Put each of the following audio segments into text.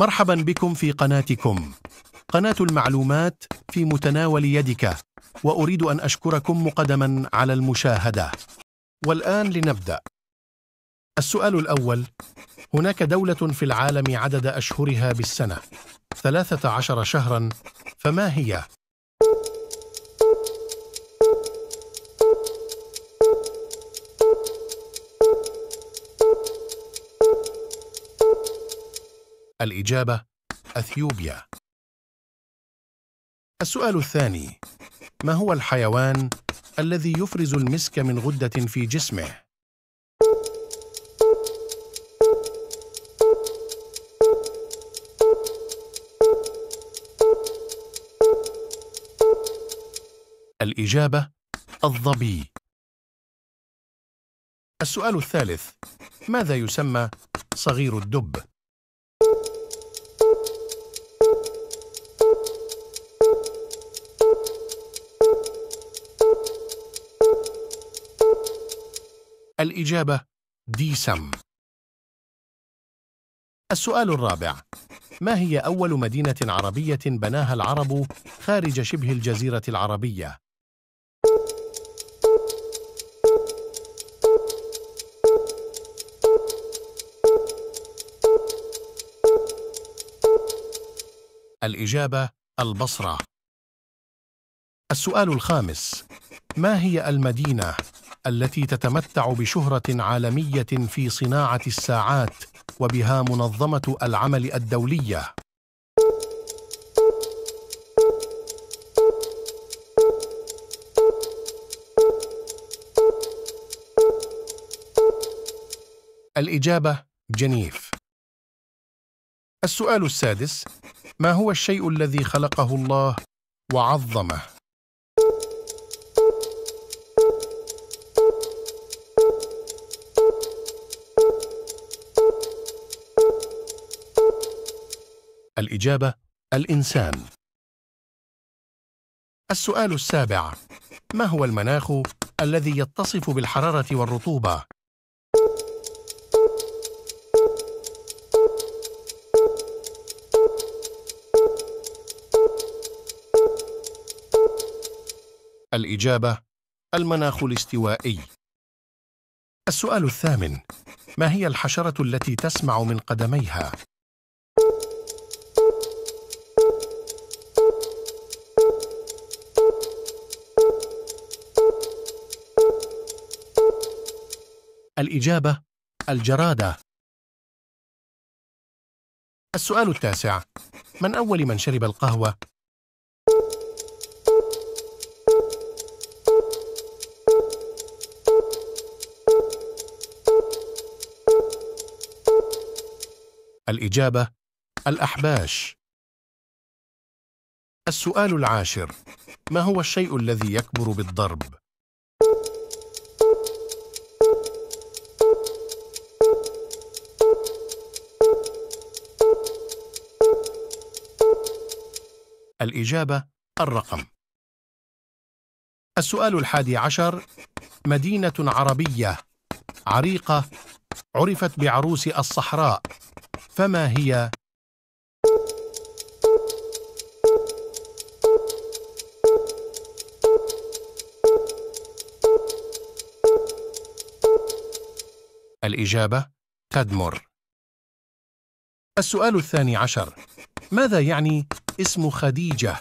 مرحبا بكم في قناتكم قناة المعلومات في متناول يدك وأريد أن أشكركم مقدما على المشاهدة والآن لنبدأ السؤال الأول هناك دولة في العالم عدد أشهرها بالسنة 13 شهرا فما هي؟ الإجابة أثيوبيا السؤال الثاني ما هو الحيوان الذي يفرز المسك من غدة في جسمه؟ الإجابة الظبي السؤال الثالث ماذا يسمى صغير الدب؟ الإجابة دي سم السؤال الرابع ما هي أول مدينة عربية بناها العرب خارج شبه الجزيرة العربية؟ الإجابة البصرة السؤال الخامس ما هي المدينة التي تتمتع بشهره عالميه في صناعه الساعات وبها منظمه العمل الدوليه الاجابه جنيف السؤال السادس ما هو الشيء الذي خلقه الله وعظمه الإجابة الإنسان السؤال السابع ما هو المناخ الذي يتصف بالحرارة والرطوبة؟ الإجابة المناخ الاستوائي السؤال الثامن ما هي الحشرة التي تسمع من قدميها؟ الإجابة الجرادة السؤال التاسع من أول من شرب القهوة؟ الإجابة الأحباش السؤال العاشر ما هو الشيء الذي يكبر بالضرب؟ الإجابة الرقم السؤال الحادي عشر مدينة عربية عريقة عرفت بعروس الصحراء فما هي؟ الإجابة تدمر السؤال الثاني عشر ماذا يعني اسم خديجة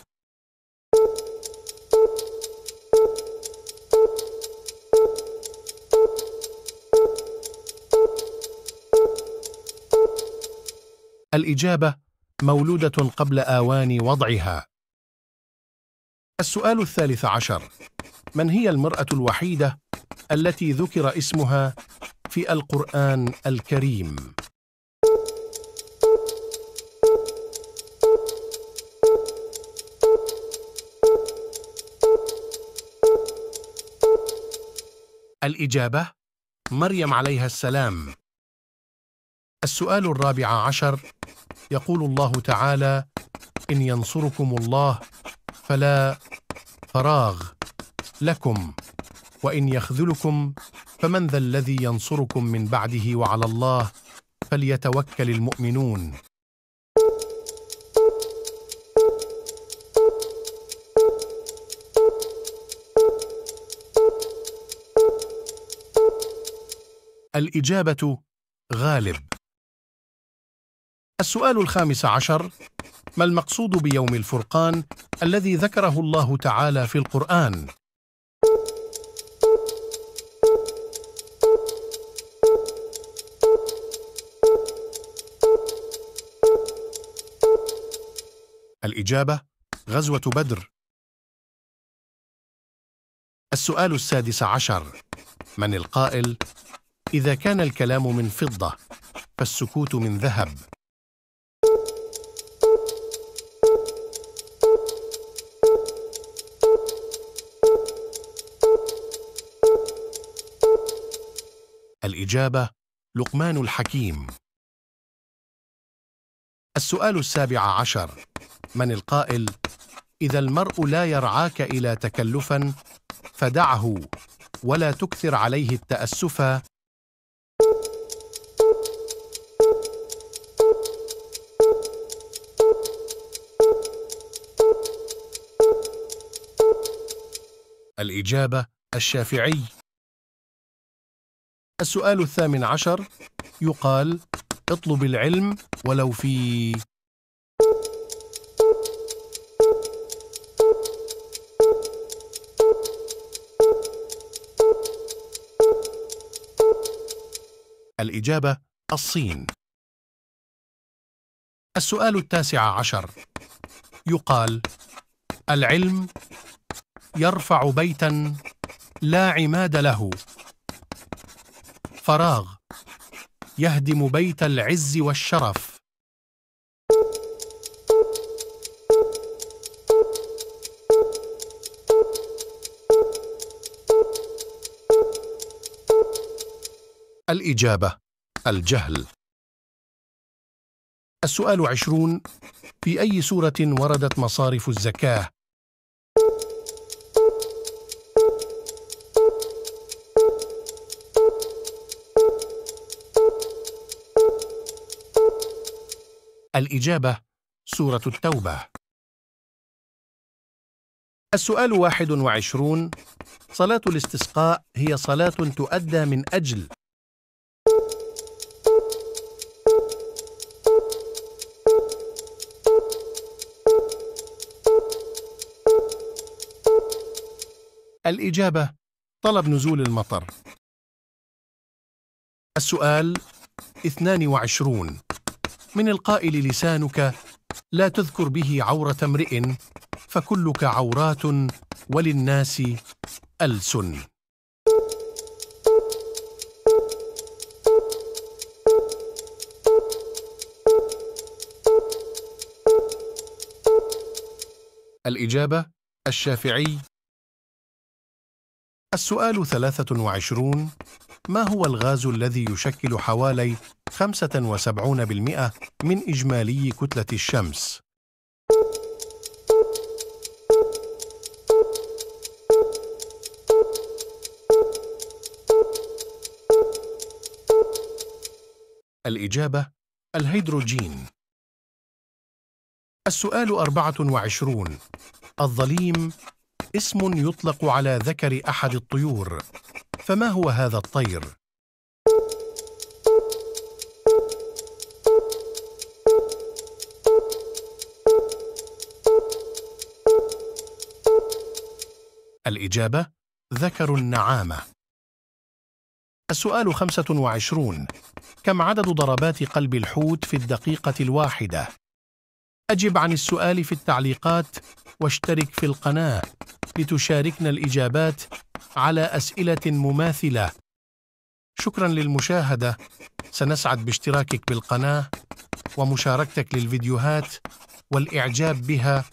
الإجابة مولودة قبل آوان وضعها السؤال الثالث عشر من هي المرأة الوحيدة التي ذكر اسمها في القرآن الكريم؟ الإجابة مريم عليها السلام السؤال الرابع عشر يقول الله تعالى إن ينصركم الله فلا فراغ لكم وإن يخذلكم فمن ذا الذي ينصركم من بعده وعلى الله فليتوكل المؤمنون الإجابة غالب السؤال الخامس عشر ما المقصود بيوم الفرقان الذي ذكره الله تعالى في القرآن؟ الإجابة غزوة بدر السؤال السادس عشر من القائل إذا كان الكلام من فضة فالسكوت من ذهب الإجابة لقمان الحكيم السؤال السابع عشر من القائل إذا المرء لا يرعاك إلى تكلفا فدعه ولا تكثر عليه التأسف الإجابة الشافعي السؤال الثامن عشر يقال اطلب العلم ولو في الإجابة الصين السؤال التاسع عشر يقال العلم يرفع بيتا لا عماد له فراغ يهدم بيت العز والشرف الإجابة الجهل السؤال عشرون في أي سورة وردت مصارف الزكاة الإجابة سورة التوبة السؤال واحد وعشرون صلاة الاستسقاء هي صلاة تؤدى من أجل الإجابة طلب نزول المطر السؤال 22 من القائل لسانك لا تذكر به عوره امرئ فكلك عورات وللناس السن الإجابة الشافعي السؤال 23 ما هو الغاز الذي يشكل حوالي 75% من إجمالي كتلة الشمس الإجابة الهيدروجين السؤال 24 الظليم اسم يطلق على ذكر أحد الطيور فما هو هذا الطير؟ الإجابة ذكر النعامة السؤال 25 كم عدد ضربات قلب الحوت في الدقيقة الواحدة؟ أجب عن السؤال في التعليقات واشترك في القناة لتشاركنا الإجابات على أسئلة مماثلة شكرا للمشاهدة سنسعد باشتراكك بالقناة ومشاركتك للفيديوهات والإعجاب بها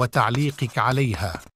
وتعليقك عليها